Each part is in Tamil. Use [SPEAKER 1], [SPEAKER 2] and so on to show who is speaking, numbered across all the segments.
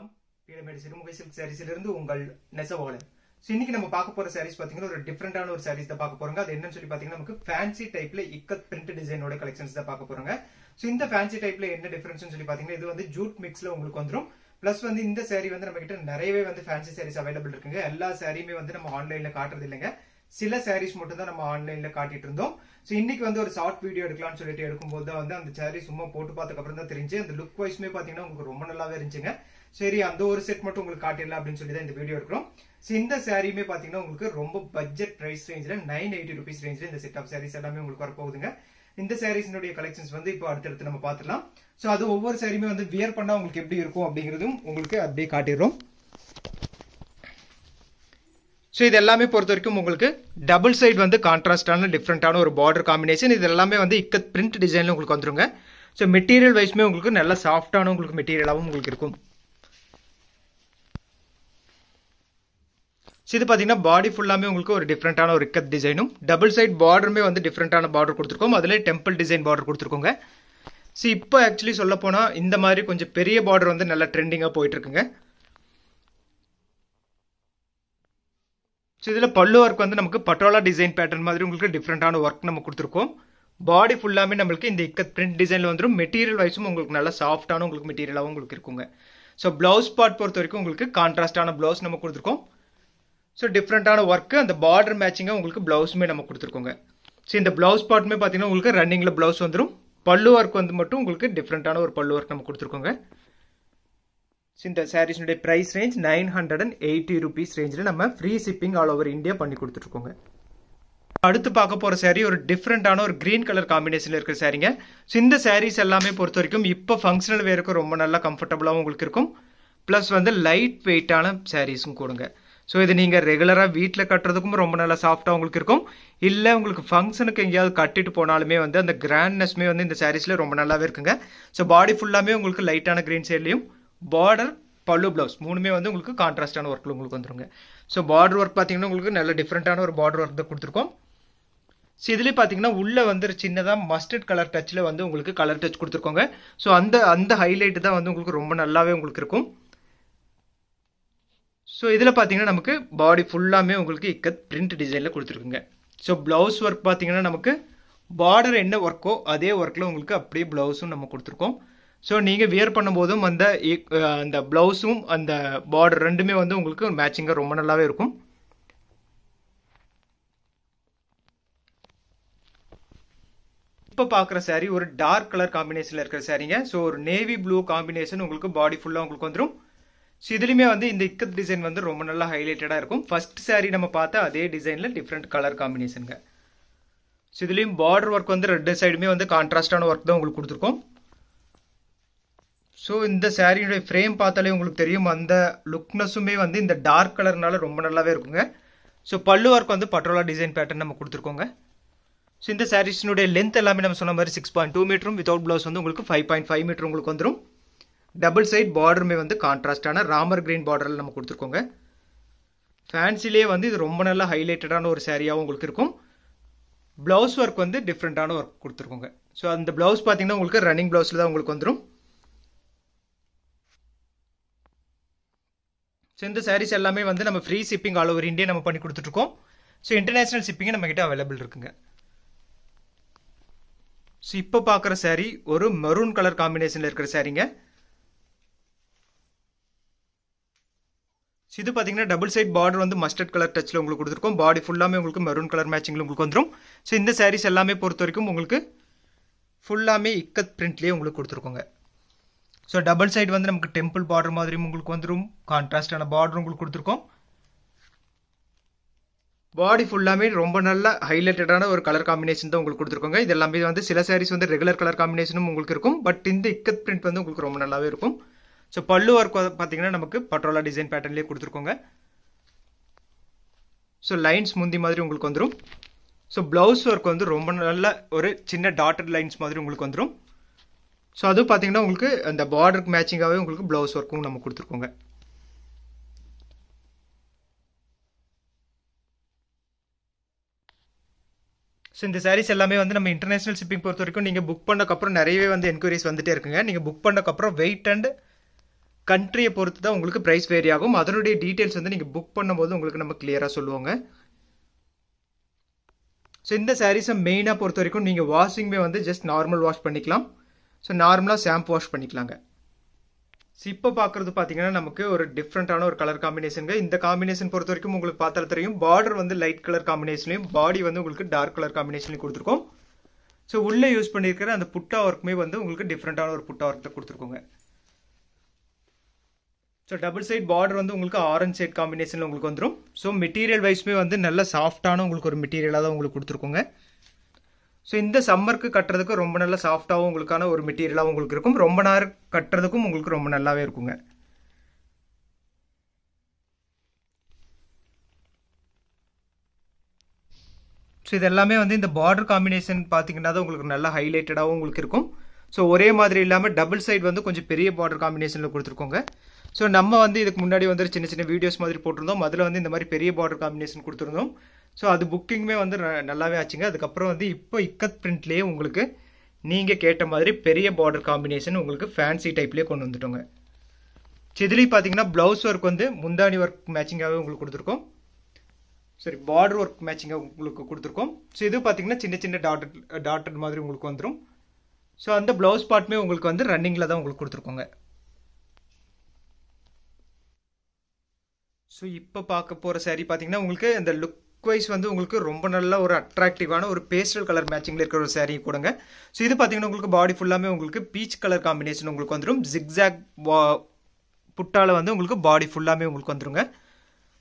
[SPEAKER 1] வணக்கம் பீடமேடு சிறுமுகை சில்க் இருந்து உங்கள் நெசவாளன் ஸோ இன்னைக்கு நம்ம பார்க்க போற சாரீஸ் பாத்தீங்கன்னா ஒரு டிஃப்ரெண்டான ஒரு சாரீஸ் தான் பார்க்க போறோம் அது என்னன்னு சொல்லி பாத்தீங்கன்னா நமக்கு ஃபேன்சி டைப்ல இக்கத் பிரிண்ட் டிசைனோட கலெக்ஷன்ஸ் தான் பார்க்க போறோங்க ஸோ இந்த ஃபேன்சி டைப்ல என்ன டிஃபரன்ஸ் சொல்லி பார்த்தீங்கன்னா இது வந்து ஜூட் மிக்ஸ்ல உங்களுக்கு வந்துடும் பிளஸ் வந்து இந்த சாரீ வந்து நம்ம கிட்ட நிறையவே வந்து ஃபேன்சி சாரீஸ் அவைலபிள் இருக்குங்க எல்லா சாரியுமே வந்து நம்ம ஆன்லைன்ல காட்டுறது இல்லைங்க சில சாரீஸ் மட்டும் தான் நம்ம ஆன்லைன்ல காட்டிட்டு இருந்தோம் ஸோ இன்னைக்கு வந்து ஒரு ஷார்ட் வீடியோ எடுக்கலாம்னு சொல்லிட்டு எடுக்கும்போது தான் வந்து அந்த சாரீ சும்மா போட்டு பார்த்ததுக்கு அப்புறம் தான் தெரிஞ்சு அந்த லுக் வைஸ்மே பார்த்தீங்கன்னா உங்களுக்கு ரொம்ப நல்லாவே இருந்துச்சுங்க சரி அந்த ஒரு செட் மட்டும் உங்களுக்கு காட்டிடலாம் அப்படின்னு சொல்லி தான் இந்த வீடியோ எடுக்கிறோம் ஸோ இந்த சாரியுமே பார்த்தீங்கன்னா உங்களுக்கு ரொம்ப பட்ஜெட் ப்ரைஸ் ரேஞ்சில் நைன் எயிட்டி ருபீஸ் ரேஞ்சில் இந்த செட் ஆஃப் சாரீஸ் எல்லாமே உங்களுக்கு வரப்போகுதுங்க இந்த சாரீஸினுடைய கலெக்ஷன்ஸ் வந்து இப்போ அடுத்தடுத்து நம்ம பார்த்துலாம் ஸோ அது ஒவ்வொரு சாரியுமே வந்து வியர் பண்ணால் உங்களுக்கு எப்படி இருக்கும் அப்படிங்கிறதும் உங்களுக்கு அப்படியே காட்டிடுறோம் ஸோ இது எல்லாமே பொறுத்த வரைக்கும் உங்களுக்கு டபுள் சைடு வந்து கான்ட்ராஸ்டான டிஃப்ரெண்ட்டான ஒரு பார்டர் காம்பினேஷன் இது எல்லாமே வந்து இக்கத் பிரிண்ட் டிசைனில் உங்களுக்கு வந்துருங்க ஸோ மெட்டீரியல் வைஸ்மே உங்களுக்கு நல்லா சாஃப்டான உங்களுக்கு மெட்டீரியலாகவும் உங்களுக்கு இருக்கும் ஸோ இது பார்த்தீங்கன்னா பாடி ஃபுல்லாமே உங்களுக்கு ஒரு டிஃப்ரெண்ட்டான ஒரு இக்கத் டிசைனும் டபுள் சைட் பார்டருமே வந்து டிஃப்ரெண்ட்டான பார்டர் கொடுத்துருக்கோம் அதிலே டெம்பிள் டிசைன் பார்டர் கொடுத்துருக்கோங்க ஸோ இப்போ ஆக்சுவலி சொல்ல போனால் இந்த மாதிரி கொஞ்சம் பெரிய பார்டர் வந்து நல்லா ட்ரெண்டிங்காக போயிட்டுருக்குங்க ஸோ இதில் பல்லு ஒர்க் வந்து நமக்கு பட்டோலா டிசைன் பேட்டர்ன் மாதிரி உங்களுக்கு டிஃப்ரெண்ட்டான ஒர்க் நம்ம கொடுத்துருக்கோம் பாடி ஃபுல்லாமே நம்மளுக்கு இந்த இக்கத் பிரிண்ட் டிசைனில் வந்துடும் மெட்டீரியல் வைஸும் உங்களுக்கு நல்லா சாஃப்டான உங்களுக்கு மெட்டீரியலாகவும் உங்களுக்கு இருக்குங்க ஸோ ப்ளவுஸ் பார்ட் பொறுத்த வரைக்கும் உங்களுக்கு கான்ட்ராஸ்டான ப்ளவுஸ் நம்ம கொடுத்துருக்கோம் ஸோ டிஃப்ரெண்ட்டான ஒர்க்கு அந்த பார்டர் மேட்சிங்காக உங்களுக்கு ப்ளவுஸுமே நம்ம கொடுத்துருக்கோங்க ஸோ இந்த ப்ளவுஸ் பார்ட்டுமே பார்த்தீங்கன்னா உங்களுக்கு ரன்னிங்கில் ப்ளவுஸ் வந்துடும் பல்லு ஒர்க் வந்து மட்டும் உங்களுக்கு டிஃப்ரெண்ட்டான ஒரு பல்லு ஒர்க் நம்ம கொடுத்துருக்கோங்க ஸோ இந்த சாரீஸ்னுடைய price range nine hundred and eighty rupees ரேஞ்சில் நம்ம free shipping all over India பண்ணி கொடுத்துருக்கோங்க அடுத்து பார்க்க போகிற சாரீ ஒரு டிஃப்ரெண்ட்டான ஒரு க்ரீன் கலர் காம்பினேஷனில் இருக்கிற சாரீங்க ஸோ இந்த சாரீஸ் எல்லாமே பொறுத்த வரைக்கும் இப்போ ஃபங்க்ஷனல் வேருக்கு ரொம்ப நல்லா கம்ஃபர்டபுளாகவும் உங்களுக்கு இருக்கும் ப்ளஸ் வந்து லைட் வெயிட்டான சாரீஸும் கொடுங்க ஸோ இது நீங்கள் ரெகுலராக வீட்டில் கட்டுறதுக்கும் ரொம்ப நல்லா சாஃப்டாக உங்களுக்கு இருக்கும் இல்லை உங்களுக்கு ஃபங்க்ஷனுக்கு எங்கேயாவது கட்டிட்டு போனாலுமே வந்து அந்த கிராண்ட்னஸ்மே வந்து இந்த சாரீஸில் ரொம்ப நல்லாவே இருக்குங்க ஸோ பாடி ஃபுல்லாமே உங்களுக்கு லைட்டான க்ரீன் சைட்லேயும் பார்டர் பல்லு ப்ளவுஸ் மூணுமே வந்து உங்களுக்கு கான்ட்ராஸ்டான ஒர்க்கில் உங்களுக்கு வந்துருங்க ஸோ பார்டர் ஒர்க் பார்த்தீங்கன்னா உங்களுக்கு நல்ல டிஃப்ரெண்ட்டான ஒரு பார்டர் ஒர்க் தான் கொடுத்துருக்கோம் ஸோ இதுலேயே பார்த்தீங்கன்னா உள்ளே வந்து சின்னதாக மஸ்டர்ட் கலர் டச்சில் வந்து உங்களுக்கு கலர் டச் கொடுத்துருக்கோங்க ஸோ அந்த அந்த ஹைலைட்டு தான் வந்து உங்களுக்கு ரொம்ப நல்லாவே உங்களுக்கு இருக்கும் ஸோ இதில் பார்த்தீங்கன்னா நமக்கு பாடி ஃபுல்லாமே உங்களுக்கு இக்கத் பிரிண்ட் டிசைனில் கொடுத்துருக்குங்க ஸோ ப்ளவுஸ் ஒர்க் பார்த்தீங்கன்னா நமக்கு பார்டர் என்ன ஒர்க்கோ அதே ஒர்க்கில் உங்களுக்கு அப்படியே ப்ளவுஸும் நம்ம கொடுத்துருக்கோம் ஸோ நீங்கள் வியர் பண்ணும்போதும் அந்த e-, அந்த ப்ளவுஸும் அந்த பார்டர் ரெண்டுமே வந்து உங்களுக்கு மேட்சிங்காக ரொம்ப நல்லாவே இருக்கும் இப்போ பார்க்குற சாரீ ஒரு டார்க் கலர் காம்பினேஷனில் இருக்கிற சாரீங்க ஸோ ஒரு நேவி ப்ளூ காம்பினேஷன் உங்களுக்கு பாடி ஃபுல்லாக உங்களுக்கு வந்துடும் ஸோ இதுலையுமே வந்து இந்த இக்கத் டிசைன் வந்து ரொம்ப நல்லா ஹைலைட்டடாக இருக்கும் ஃபர்ஸ்ட் சாரீ நம்ம பார்த்தா அதே டிசைனில் டிஃப்ரெண்ட் கலர் காம்பினேஷனுங்க ஸோ இதுலேயும் பார்டர் ஒர்க் வந்து ரெண்டு சைடுமே வந்து கான்ட்ராஸ்டான ஒர்க் தான் உங்களுக்கு கொடுத்துருக்கோம் ஸோ இந்த சாரியுடைய ஃப்ரேம் பார்த்தாலே உங்களுக்கு தெரியும் அந்த லுக்னஸுமே வந்து இந்த டார்க் கலர்னால ரொம்ப நல்லாவே இருக்குங்க ஸோ பல்லு ஒர்க் வந்து பட்ரோலா டிசைன் பேட்டர்ன் நம்ம கொடுத்துருக்கோங்க ஸோ இந்த சாரீஸினுடைய லென்த் எல்லாமே நம்ம சொன்ன மாதிரி சிக்ஸ் பாயிண்ட் டூ மீட்டரும் வித்தவுட் ப்ளவுஸ் வந்து உங்களுக்கு ஃபைவ் பாயிண்ட் ஃபைவ் மீட்டர் உங்களுக்கு வந்துடும் டபுள் சைட் பார்டருமே வந்து கான்ட்ராஸ்டான ராமர் கிரீன் பார்டரில் நம்ம கொடுத்துருக்கோங்க ஃபேன்சிலே வந்து இது ரொம்ப நல்லா ஹைலைட்டடான ஒரு சேரீயாகவும் உங்களுக்கு இருக்கும் ப்ளவுஸ் ஒர்க் வந்து டிஃப்ரெண்ட்டான ஒர்க் கொடுத்துருக்கோங்க ஸோ அந்த ப்ளவுஸ் பார்த்தீங்கன்னா உங்களுக்கு ரன்னிங் ப்ளவுஸில் தான் உங்களுக்கு வந்துடும் ஸோ இந்த சாரீஸ் எல்லாமே வந்து நம்ம free shipping all over India நம்ம பண்ணி கொடுத்துட்ருக்கோம் ஸோ இன்டர்நேஷ்னல் ஷிப்பிங்கும் நம்மக்கிட்ட அவைலபிள் இருக்குங்க ஸோ இப்போ பார்க்குற சாரீ ஒரு மெரூன் கலர் காம்பினேஷனில் இருக்கிற சாரீங்க இது பார்த்தீங்கன்னா டபுள் சைட் பார்டர் வந்து மஸ்டர்ட் கலர் டச்சில் உங்களுக்கு கொடுத்துருக்கோம் பாடி ஃபுல்லாமே உங்களுக்கு மெரூன் கலர் மேட்சிங்கில் உங்களுக்கு வந்துடும் ஸோ இந்த சாரீஸ் எல்லாமே பொறுத்த வரைக்கும் உங்களுக்கு ஃபுல்லாமே இக்கத் பிரிண்ட்லேயே உங்களுக்கு கொடுத்துருக்கோங்க ஸோ டபுள் சைடு வந்து நமக்கு டெம்பிள் பார்டர் மாதிரியும் உங்களுக்கு வந்துடும் கான்ட்ராஸ்டான பார்டர் உங்களுக்கு கொடுத்துருக்கோம் பாடி ஃபுல்லாமே ரொம்ப நல்ல ஹைலைட்டடான ஒரு கலர் காம்பினேஷன் தான் உங்களுக்கு கொடுத்துருக்கோங்க இது எல்லாமே வந்து சில சாரீஸ் வந்து ரெகுலர் கலர் காம்பினேஷனும் உங்களுக்கு இருக்கும் பட் இந்த இக்கத் பிரிண்ட் வந்து உங்களுக்கு ரொம்ப நல்லாவே இருக்கும் ஸோ பல்லு ஒர்க் பார்த்தீங்கன்னா நமக்கு பட்ரோலா டிசைன் பேட்டர்ன்லேயே கொடுத்துருக்கோங்க ஸோ லைன்ஸ் முந்தி மாதிரி உங்களுக்கு வந்துடும் ஸோ ப்ளவுஸ் ஒர்க் வந்து ரொம்ப நல்ல ஒரு சின்ன டாட்டட் லைன்ஸ் மாதிரி உங்களுக்கு வந்துடும் ஸோ அதுவும் பார்த்தீங்கன்னா உங்களுக்கு அந்த பார்டருக்கு மேட்சிங்காகவே உங்களுக்கு ப்ளவுஸ் ஒர்க்கும் நம்ம கொடுத்துருக்கோங்க ஸோ இந்த சாரீஸ் எல்லாமே வந்து நம்ம இன்டர்நேஷனல் ஷிப்பிங் பொறுத்த வரைக்கும் நீங்கள் புக் பண்ணக்கப்புறம் நிறையவே வந்து என்கொயரிஸ் வந்துட்டே இருக்குங்க நீங்கள் புக் பண்ணக்கப்புறம் வெயிட் அண்ட் கண்ட்ரியை பொறுத்து தான் உங்களுக்கு ப்ரைஸ் வேரி ஆகும் அதனுடைய டீட்டெயில்ஸ் வந்து நீங்கள் புக் பண்ணும்போது உங்களுக்கு நம்ம கிளியராக சொல்லுவாங்க ஸோ இந்த சாரீஸை மெயினாக பொறுத்த வரைக்கும் நீங்கள் வாஷிங்மே வந்து ஜஸ்ட் நார்மல் வாஷ் பண்ணிக்கலாம் ஸோ நார்மலாக ஷாம்பு வாஷ் பண்ணிக்கலாங்க ஸோ இப்போ பார்க்குறது பார்த்தீங்கன்னா நமக்கு ஒரு டிஃப்ரெண்ட்டான ஒரு கலர் காம்பினேஷனுங்க இந்த காம்பினேஷன் பொறுத்த வரைக்கும் உங்களுக்கு பார்த்தால தெரியும் பார்டர் வந்து லைட் கலர் காம்பினேஷன்லையும் பாடி வந்து உங்களுக்கு டார்க் கலர் காம்பினேஷன்லையும் கொடுத்துருக்கோம் ஸோ உள்ளே யூஸ் பண்ணியிருக்கிற அந்த புட்டா ஒர்க்குமே வந்து உங்களுக்கு டிஃப்ரெண்ட்டான ஒரு புட்டா ஒர்க்கை கொடுத்துருக்கோங்க ஸோ டபுள் சைட் பார்டர் வந்து உங்களுக்கு ஆரஞ்ச் சைட் காம்பினேஷனில் உங்களுக்கு வந்துடும் ஸோ மெட்டீரியல் வைஸுமே வந்து நல்ல சாஃப்டான உங்களுக்கு ஒரு மெட்டீரியலாக தான் உங்களுக்கு கொடுத்துருக்கோங்க ஸோ இந்த சம்மருக்கு கட்டுறதுக்கு ரொம்ப நல்ல சாஃப்டாகவும் உங்களுக்கான ஒரு மெட்டீரியலாகவும் உங்களுக்கு இருக்கும் ரொம்ப நேரம் கட்டுறதுக்கும் உங்களுக்கு ரொம்ப நல்லாவே இருக்குங்க ஸோ இதெல்லாமே வந்து இந்த பார்டர் காம்பினேஷன் பார்த்தீங்கன்னா தான் உங்களுக்கு நல்லா ஹைலைட்டடாகவும் உங்களுக்கு இருக்கும் ஸோ ஒரே மாதிரி இல்லாமல் டபுள் சைட் வந்து கொஞ்சம் பெரிய பார்டர் காம்பினேஷனில் கொடுத்துருக்கோங்க ஸோ நம்ம வந்து இதுக்கு முன்னாடி வந்து சின்ன சின்ன வீடியோஸ் மாதிரி போட்டிருந்தோம் அதில் வந்து இந்த மாதிரி பெரிய பார்டர் காம்பினேஷன் கொடுத்துருந்தோம் ஸோ அது புக்கிங்குமே வந்து நல்லாவே ஆச்சுங்க அதுக்கப்புறம் வந்து இப்போ இக்கத் பிரிண்ட்லேயே உங்களுக்கு நீங்கள் கேட்ட மாதிரி பெரிய பார்டர் காம்பினேஷன் உங்களுக்கு ஃபேன்சி டைப்லேயே கொண்டு வந்துட்டோங்க இதுலேயும் பார்த்தீங்கன்னா ப்ளவுஸ் ஒர்க் வந்து முந்தாணி ஒர்க் மேட்சிங்காகவே உங்களுக்கு கொடுத்துருக்கோம் சரி பார்டர் ஒர்க் மேட்சிங்காக உங்களுக்கு கொடுத்துருக்கோம் ஸோ இது பார்த்தீங்கன்னா சின்ன சின்ன டாட்டர் டாட்டர் மாதிரி உங்களுக்கு வந்துடும் ஸோ அந்த ப்ளவுஸ் பார்ட்டுமே உங்களுக்கு வந்து ரன்னிங்கில் தான் உங்களுக்கு கொடுத்துருக்கோங்க ஸோ இப்போ பார்க்க போகிற சாரி பார்த்தீங்கன்னா உங்களுக்கு இந்த லுக் வைஸ் வந்து உங்களுக்கு ரொம்ப நல்ல ஒரு அட்ராக்டிவான ஒரு பேஸ்டல் கலர் மேட்சிங்கில் இருக்கிற ஒரு சாரி கொடுங்க ஸோ இது பார்த்தீங்கன்னா உங்களுக்கு பாடி ஃபுல்லாமே உங்களுக்கு பீச் கலர் காம்பினேஷன் உங்களுக்கு வந்துடும் ஜிக்ஸாக் புட்டால் வந்து உங்களுக்கு பாடி ஃபுல்லாமே உங்களுக்கு வந்துருங்க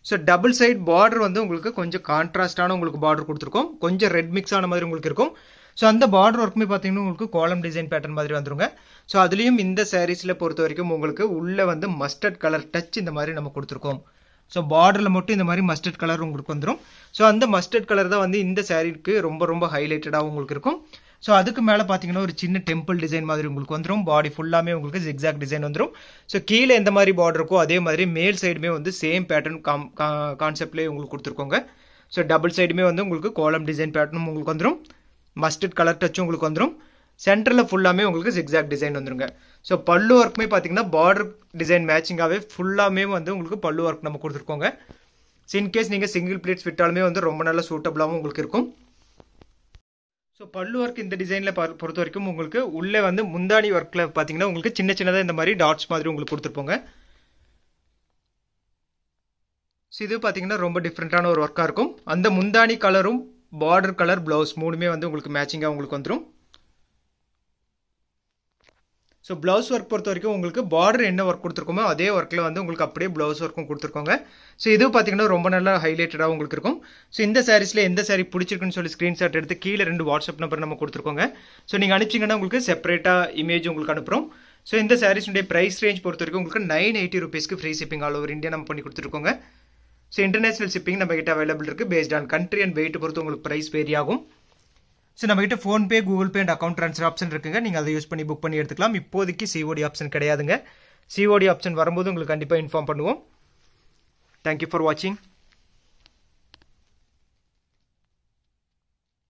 [SPEAKER 1] ஸோ டபுள் சைட் பார்டர் வந்து உங்களுக்கு கொஞ்சம் கான்ட்ராஸ்டான உங்களுக்கு பார்டர் கொடுத்துருக்கோம் கொஞ்சம் ரெட் மிக்ஸ் ஆன மாதிரி உங்களுக்கு இருக்கும் ஸோ அந்த பார்டர் ஒர்க்குமே பார்த்தீங்கன்னா உங்களுக்கு கோலம் டிசைன் பேட்டர்ன் மாதிரி வந்துருங்க ஸோ அதுலேயும் இந்த சாரீஸில் பொறுத்த வரைக்கும் உங்களுக்கு உள்ளே வந்து மஸ்டர்ட் கலர் டச் இந்த மாதிரி நம்ம கொடுத்துருக்கோம் ஸோ பார்டரில் மட்டும் இந்த மாதிரி மஸ்டர்ட் கலர் உங்களுக்கு வந்துடும் ஸோ அந்த மஸ்டர்ட் கலர் தான் வந்து இந்த சாரீக்கு ரொம்ப ரொம்ப ஹைலைட்டடாக உங்களுக்கு இருக்கும் ஸோ அதுக்கு மேலே பார்த்தீங்கன்னா ஒரு சின்ன டெம்பிள் டிசைன் மாதிரி உங்களுக்கு வந்துடும் பாடி ஃபுல்லாமே உங்களுக்கு எக்ஸாக்ட் டிசைன் வந்துடும் ஸோ கீழே எந்த மாதிரி பார்டர் இருக்கோ அதே மாதிரி மேல் சைடுமே வந்து சேம் பேட்டர்ன் காம் கான்செப்ட்லேயே உங்களுக்கு கொடுத்துருக்கோங்க ஸோ டபுள் சைடுமே வந்து உங்களுக்கு கோலம் டிசைன் பேட்டர்னும் உங்களுக்கு வந்துடும் மஸ்டர்ட் கலர் டச்சும் உங்களுக்கு வந்துடும் சென்டரில் ஃபுல்லாமே உங்களுக்கு எக்ஸாக்ட் டிசைன் வந்துருங்க ஸோ பல்லு ஒர்க்குமே பார்த்தீங்கன்னா பார்டர் டிசைன் மேட்சிங்காகவே ஃபுல்லாகவே வந்து உங்களுக்கு பல்லு ஒர்க் நம்ம கொடுத்துருக்கோங்க ஸோ இன்கேஸ் நீங்கள் சிங்கிள் பிளேட்ஸ் விட்டாலுமே வந்து ரொம்ப நல்ல சூட்டபுளாகவும் உங்களுக்கு இருக்கும் ஸோ பல்லு ஒர்க் இந்த டிசைனில் பொறுத்த வரைக்கும் உங்களுக்கு உள்ளே வந்து முந்தாணி ஒர்க்கில் பார்த்தீங்கன்னா உங்களுக்கு சின்ன சின்னதாக இந்த மாதிரி டாட்ஸ் மாதிரி உங்களுக்கு கொடுத்துருப்போங்க ஸோ இது பார்த்தீங்கன்னா ரொம்ப டிஃப்ரெண்ட்டான ஒரு ஒர்க்காக இருக்கும் அந்த முந்தாணி கலரும் பார்டர் கலர் ப்ளவுஸ் மூணுமே வந்து உங்களுக்கு மேட்சிங்காக உங்களுக்கு வந்துடும் ஸோ ப்ளவுஸ் ஒர்க் பொறுத்த வரைக்கும் உங்களுக்கு பார்டர் என்ன ஒர்க் கொடுத்துருக்கோமோ அதே ஒர்க்கில் வந்து உங்களுக்கு அப்படியே ப்ளவுஸ் ஒர்க்கும் கொடுத்துருக்கோங்க ஸோ இது பார்த்தீங்கன்னா ரொம்ப நல்லா ஹைலைட்டடாக உங்களுக்கு இருக்கும் ஸோ இந்த சாரீஸில் எந்த சாரீ பிடிச்சிருக்குன்னு சொல்லி ஸ்க்ரீன்ஷாட் எடுத்து கீழே ரெண்டு வாட்ஸ்அப் நம்பர் நம்ம கொடுத்துருக்கோங்க ஸோ நீங்கள் அனுப்பிச்சிங்கன்னா உங்களுக்கு செப்பரேட்டாக இமேஜ் உங்களுக்கு அனுப்புகிறோம் ஸோ இந்த சாரீஸுடைய ப்ரைஸ் ரேஞ்ச் பொறுத்த வரைக்கும் உங்களுக்கு நைன் எயிட்டி ருபீஸ்க்கு free shipping all over India நம்ம பண்ணி கொடுத்துருக்கோங்க ஸோ இன்டர்நேஷனல் ஷிப்பிங் நம்ம கிட்ட அவைலபிள் இருக்குது based on country and weight பொறுத்து உங்களுக்கு ப்ரைஸ் வேரி ஆகும் ஸோ கிட்ட PhonePe Google Pay and account transfer option இருக்குங்க நீங்கள் அதை யூஸ் பண்ணி புக் பண்ணி எடுத்துக்கலாம் இப்போதைக்கு சிஓடி ஆப்ஷன் கிடையாதுங்க சிஓடி ஆப்ஷன் வரும்போது உங்களுக்கு கண்டிப்பாக இன்ஃபார்ம் பண்ணுவோம் தேங்க்யூ ஃபார் வாட்சிங்